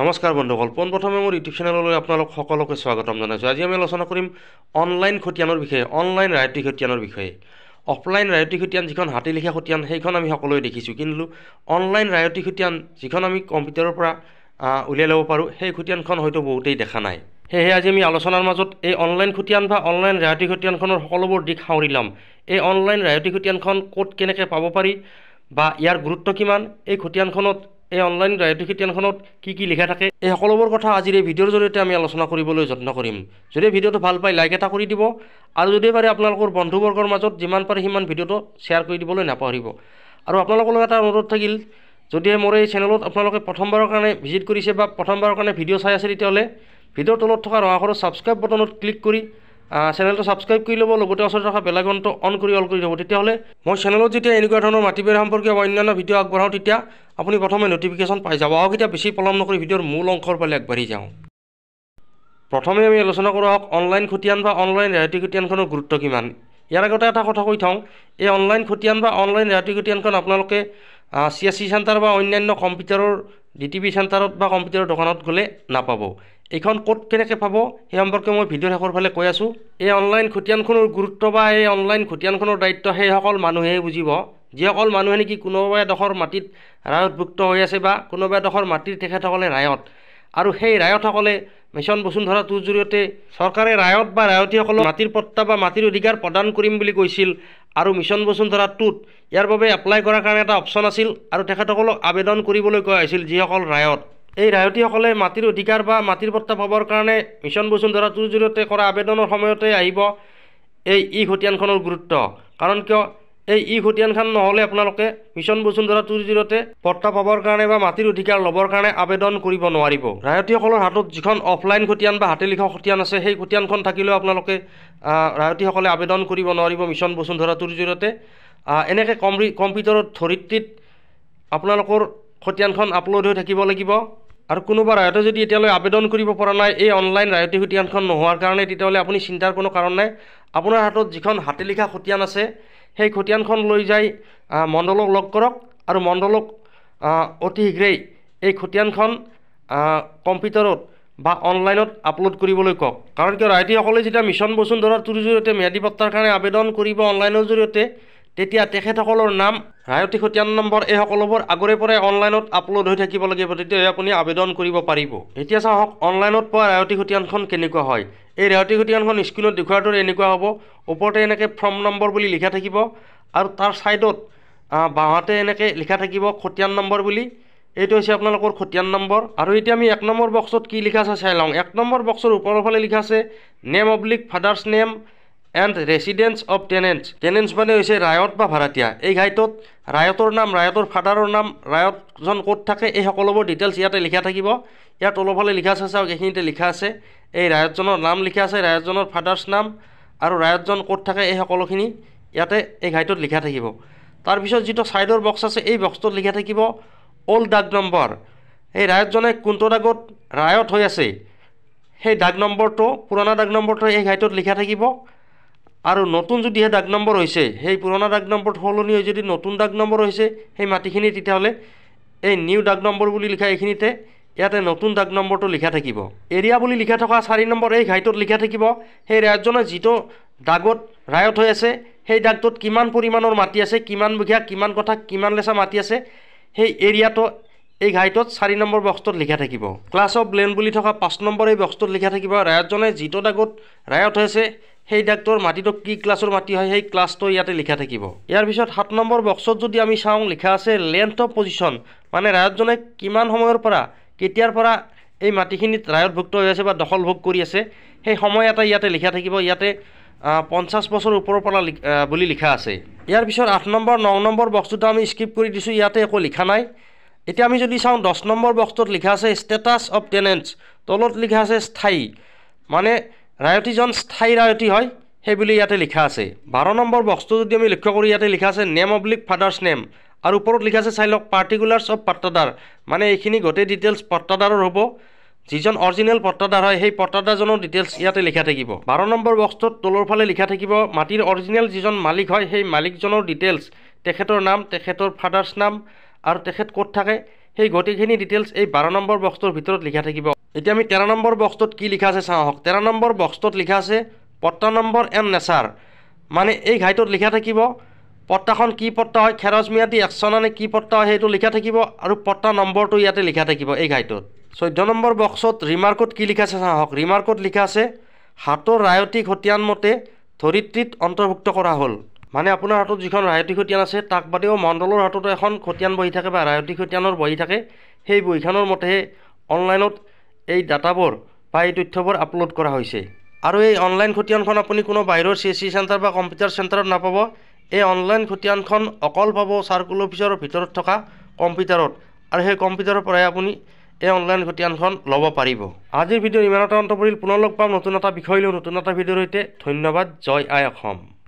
নমস্কাৰ বন্ধুসকল পোনপ্ৰথমে মোৰ ইউটিউব চেনেললৈ আপোনালোক সকলোকে স্বাগতম জনাইছোঁ আজি আমি আলোচনা কৰিম অনলাইন খতিয়ানৰ বিষয়ে অনলাইন ৰায়তী খতিয়ানৰ বিষয়ে অফলাইন ৰায়তী খতিয়ান যিখন হাতী লিখা খতিয়ান সেইখন আমি সকলোৱে দেখিছোঁ কিন্তু অনলাইন ৰায়তী খতিয়ান যিখন আমি কম্পিউটাৰৰ পৰা উলিয়াই ল'ব পাৰোঁ সেই খতিয়ানখন হয়তো বহুতেই দেখা নাই সেয়েহে আজি আমি আলোচনাৰ মাজত এই অনলাইন খতিয়ান বা অনলাইন ৰায়তী খতিয়ানখনৰ সকলোবোৰ দিশ সাঁৰি ল'ম এই অনলাইন ৰায়তী খতিয়ানখন ক'ত কেনেকৈ পাব পাৰি বা ইয়াৰ গুৰুত্ব কিমান এই খতিয়ানখনত এই অনলাইন ডায়েটি শিতানখনত কি কি লিখা থাকে এই সকলোবোৰ কথা আজিৰ এই ভিডিঅ'ৰ জৰিয়তে আমি আলোচনা কৰিবলৈ যত্ন কৰিম যদি ভিডিঅ'টো ভাল পায় লাইক এটা কৰি দিব আৰু যদি পাৰে আপোনালোকৰ বন্ধুবৰ্গৰ মাজত যিমান পাৰে সিমান ভিডিঅ'টো শ্বেয়াৰ কৰি দিবলৈ নাপাহৰিব আৰু আপোনালোকৰ এটা অনুৰোধ থাকিল যদিহে মোৰ এই চেনেলত আপোনালোকে প্ৰথমবাৰৰ কাৰণে ভিজিট কৰিছে বা প্ৰথমবাৰৰ কাৰণে ভিডিঅ' চাই আছে তেতিয়াহ'লে ভিডিঅ'ৰ তলত থকা ৰঙাঘৰৰ ছাবস্ক্ৰাইব বটনত ক্লিক কৰি চেনেলটো ছাবস্ক্ৰাইব কৰি ল'ব লগতে ওচৰত ৰখা বেলাগনটো অন কৰি অল কৰি ল'ব তেতিয়াহ'লে মই চেনেলত যেতিয়া এনেকুৱা ধৰণৰ মাটি বেৰ সম্পৰ্কীয় অন্যান্য ভিডিঅ' আগবঢ়াওঁ তেতিয়া আপুনি প্ৰথমে ন'টিফিকেশ্যন পাই যাব আৰু এতিয়া বেছি পলম নকৰি ভিডিঅ'ৰ মূল অংশৰ ফালে আগবাঢ়ি যাওঁ প্ৰথমে আমি আলোচনা কৰোঁ হওক অনলাইন খতিয়ান বা অনলাইন ৰেহাতি খতিয়ানখনৰ গুৰুত্ব কিমান ইয়াৰ আগতে এটা কথা কৈ থওঁ এই অনলাইন খতিয়ান বা অনলাইন ৰেহাতি খতিয়ানখন আপোনালোকে চি এছ চি চেণ্টাৰ বা অন্যান্য কম্পিউটাৰৰ ডি টি পি চেণ্টাৰত বা কম্পিউটাৰৰ দোকানত গ'লে নাপাব এইখন ক'ত কেনেকৈ পাব সেই সম্পৰ্কে মই ভিডিঅ' শেষৰ ফালে কৈ আছোঁ এই অনলাইন খতিয়ানখনৰ গুৰুত্ব বা এই অনলাইন খতিয়ানখনৰ দায়িত্ব সেইসকল মানুহেই বুজিব যিসকল মানুহে নেকি কোনোবা এডোখৰ মাটিত ৰায়তভুক্ত হৈ আছে বা কোনোবা এডোখৰ মাটিৰ তেখেতসকলে ৰায়ত আৰু সেই ৰায়তসকলে মিছন বসুন্ধৰা টুৰ জৰিয়তে চৰকাৰে ৰায়ত বা ৰায়তীসকলক মাটিৰ পট্টা বা মাটিৰ অধিকাৰ প্ৰদান কৰিম বুলি কৈছিল আৰু মিছন বসুন্ধৰা টুত ইয়াৰ বাবে এপ্লাই কৰাৰ কাৰণে এটা অপশ্যন আছিল আৰু তেখেতসকলক আবেদন কৰিবলৈ কোৱা হৈছিল যিসকল ৰায়ত এই ৰায়তীসকলে মাটিৰ অধিকাৰ বা মাটিৰ পত্তা পাবৰ কাৰণে মিছন বসুন্ধৰাটোৰ জৰিয়তে কৰা আবেদনৰ সময়তে আহিব এই ই খতিয়ানখনৰ গুৰুত্ব কাৰণ কিয় এই ই খতিয়ানখন নহ'লে আপোনালোকে মিছন বসুন্ধৰাটোৰ জৰিয়তে পত্তা পাবৰ কাৰণে বা মাটিৰ অধিকাৰ ল'বৰ কাৰণে আবেদন কৰিব নোৱাৰিব ৰায়তীসকলৰ হাতত যিখন অফলাইন খতিয়ান বা হাতে লিখা খতিয়ান আছে সেই খতিয়ানখন থাকিলেও আপোনালোকে ৰায়তীসকলে আবেদন কৰিব নোৱাৰিব মিছন বসুন্ধৰাটোৰ জৰিয়তে এনেকৈ কম্পিউটাৰৰ ধৰিত্ৰীত আপোনালোকৰ খতিয়ানখন আপলোড হৈ থাকিব লাগিব আৰু কোনোবা ৰায়তে যদি এতিয়ালৈ আবেদন কৰিব পৰা নাই এই অনলাইন ৰায়তী সুতিয়ানখন নোহোৱাৰ কাৰণে তেতিয়াহ'লে আপুনি চিন্তাৰ কোনো কাৰণ নাই আপোনাৰ হাতত যিখন হাতে লিখা খতিয়ান আছে সেই খতিয়ানখন লৈ যাই মণ্ডলক লগ কৰক আৰু মণ্ডলক অতি শীঘ্ৰেই এই খতিয়ানখন কম্পিউটাৰত বা অনলাইনত আপলোড কৰিবলৈ কওক কাৰণ কিয় ৰায়তীসকলে যেতিয়া মিছন বসুন্ধৰাৰ জৰিয়তে ম্যাদী পত্তাৰ কাৰণে আবেদন কৰিব অনলাইনৰ জৰিয়তে তেতিয়া তেখেতসকলৰ নাম ৰায়তী খতিয়ান নম্বৰ এই সকলোবোৰ আগৰে পৰাই অনলাইনত আপলোড হৈ থাকিব লাগিব তেতিয়াহে আপুনি আবেদন কৰিব পাৰিব এতিয়া চাওক অনলাইনত পোৱা ৰায়তী খতিয়ানখন কেনেকুৱা হয় এই ৰায়তী খতিয়ানখন স্ক্ৰীণত দেখুৱাৰ দৰে এনেকুৱা হ'ব ওপৰতে এনেকৈ ফৰ্ম নম্বৰ বুলি লিখা থাকিব আৰু তাৰ ছাইডত বাঁহতে এনেকৈ লিখা থাকিব খতিয়ান নম্বৰ বুলি এইটো হৈছে আপোনালোকৰ খতিয়ান নম্বৰ আৰু এতিয়া আমি এক নম্বৰ বক্সত কি লিখা আছে চাই লওঁ এক নম্বৰ বক্সৰ ওপৰৰ ফালে লিখা আছে name oblique father's name and residence of tenants tenants মানে হৈছে ৰায়ত বা ভাড়াতীয়া এই ঘাইটোত ৰায়তৰ নাম ৰায়তৰ ফাদাৰৰ নাম ৰায়তজন ক'ত থাকে এই সকলোবোৰ ডিটেইলছ ইয়াতে লিখা থাকিব ইয়াৰ তলফালে লিখা আছে চাওক এইখিনিতে লিখা আছে এই ৰায়তজনৰ নাম লিখা আছে ৰায়তজনৰ ফাদাৰ্ছ নাম আৰু ৰায়তজন ক'ত থাকে এই সকলোখিনি ইয়াতে এই ঘাইটোত লিখা থাকিব তাৰপিছত যিটো ছাইডৰ বক্স আছে এই বক্সটোত লিখা থাকিব অল্ড ডাক নম্বৰ এই ৰায়তজনে কোনটো ডাগত ৰায়ত হৈ আছে সেই ডাক নম্বৰটো পুৰণা ডাক নম্বৰটো এই ঘাইটোত লিখা থাকিব আৰু নতুন যদিহে ডাক নম্বৰ হৈছে সেই পুৰণা ডাক নম্বৰত সলনি হৈ যদি নতুন ডাক নম্বৰ হৈছে সেই মাটিখিনি তেতিয়াহ'লে এই নিউ ডাক নম্বৰ বুলি লিখা এইখিনিতে ইয়াতে নতুন ডাক নম্বৰটো লিখা থাকিব এৰিয়া বুলি লিখা থকা চাৰি নম্বৰ এই ঘাইটোত লিখা থাকিব সেই ৰাজ্যজনে যিটো দাগত ৰায়ত হৈ আছে সেই দাগটোত কিমান পৰিমাণৰ মাটি আছে কিমান বিঘা কিমান কথা কিমান লেচা মাটি আছে সেই এৰিয়াটো এই ঘাইটোত চাৰি নম্বৰ বক্সটোত লিখা থাকিব ক্লাছ অফ ব্লেন বুলি থকা পাঁচ নম্বৰ এই বক্সটোত লিখা থাকিব ৰায়তজনে যিটো দাগত ৰায়ত হৈছে সেই দাগটোৰ মাটিটো কি ক্লাছৰ মাটি হয় সেই ক্লাছটো ইয়াতে লিখা থাকিব ইয়াৰ পিছত সাত নম্বৰ বক্সত যদি আমি চাওঁ লিখা আছে লেন্থ অফ পজিশ্যন মানে ৰায়তজনে কিমান সময়ৰ পৰা কেতিয়াৰ পৰা এই মাটিখিনিত ৰায়তভুক্ত হৈ আছে বা দখল ভোগ কৰি আছে সেই সময় এটা ইয়াতে লিখা থাকিব ইয়াতে পঞ্চাছ বছৰ ওপৰৰ পৰা বুলি লিখা আছে ইয়াৰ পিছত আঠ নম্বৰ ন নম্বৰ বক্সটোতো আমি স্কিপ কৰি দিছোঁ ইয়াতে একো লিখা নাই এতিয়া আমি যদি চাওঁ দহ নম্বৰ বক্সটোত লিখা আছে ষ্টেটাছ অফ টেনেন্টছ তলত লিখা আছে স্থায়ী মানে ৰায়তীজন স্থায়ী ৰায়তী হয় সেইবুলি ইয়াতে লিখা আছে বাৰ নম্বৰ বক্সটো যদি আমি লক্ষ্য কৰি ইয়াতে লিখা আছে নেম অব্লিক ফাদাৰ্ছ নেম আৰু ওপৰত লিখা আছে চাই লওক পাৰ্টিকুলাৰ্ছ অফ পট্টাদাৰ মানে এইখিনি গোটেই ডিটেইলছ পট্টাদাৰৰ হ'ব যিজন অৰিজিনেল পট্টাদাৰ হয় সেই পট্টাদাৰজনৰ ডিটেইলছ ইয়াতে লিখা থাকিব বাৰ নম্বৰ বক্সটোত তলৰ ফালে লিখা থাকিব মাটিৰ অৰিজিনেল যিজন মালিক হয় সেই মালিকজনৰ ডিটেইলছ তেখেতৰ নাম তেখেতৰ ফাদাৰ্ছ নাম আৰু তেখেত ক'ত থাকে সেই গোটেইখিনি ডিটেইলছ এই বাৰ নম্বৰ বক্সটোৰ ভিতৰত লিখা থাকিব এতিয়া আমি তেৰ নম্বৰ বক্সটোত কি লিখা আছে চাওঁ আহক তেৰ নম্বৰ বক্সটোত লিখা আছে পট্টা নম্বৰ এণ্ড নেচাৰ মানে এই ঘাইটোত লিখা থাকিব পট্টাখন কি পট্টা হয় খেৰজ ম্যাদি একশ্যন নে কি পট্টা হয় সেইটো লিখা থাকিব আৰু পট্টা নম্বৰটো ইয়াতে লিখা থাকিব এই ঘাইটোত চৈধ্য নম্বৰ বক্সত ৰিমাৰ্কত কি লিখা আছে চাওঁ আহক ৰিমাৰ্কত লিখা আছে হাতৰ ৰায়তী ঘটিয়ান মতে ধৰিত্ৰীত অন্তৰ্ভুক্ত কৰা হ'ল মানে আপোনাৰ হাতত যিখন ৰায়তী খতিয়ান আছে তাক বাদেও মণ্ডলৰ হাততো এখন খতিয়ান বহি থাকে বা ৰায়তী খতিয়ানৰ বহি থাকে সেই বহীখনৰ মতেহে অনলাইনত এই ডাটাবোৰ বা এই তথ্যবোৰ আপলোড কৰা হৈছে আৰু এই অনলাইন খতিয়ানখন আপুনি কোনো বাহিৰৰ চি এছ চি চেণ্টাৰ বা কম্পিউটাৰ চেণ্টাৰত নাপাব এই অনলাইন খতিয়ানখন অকল পাব চাৰ্কুল অফিচৰ ভিতৰত থকা কম্পিউটাৰত আৰু সেই কম্পিউটাৰৰ পৰাই আপুনি এই অনলাইন খতিয়ানখন ল'ব পাৰিব আজিৰ ভিডিঅ' এটা অন্ত পৰিল পুনৰ লগ পাম নতুন এটা বিষয় লৈ নতুন এটা ভিডিঅ'ৰ সৈতে ধন্যবাদ জয় আই অসম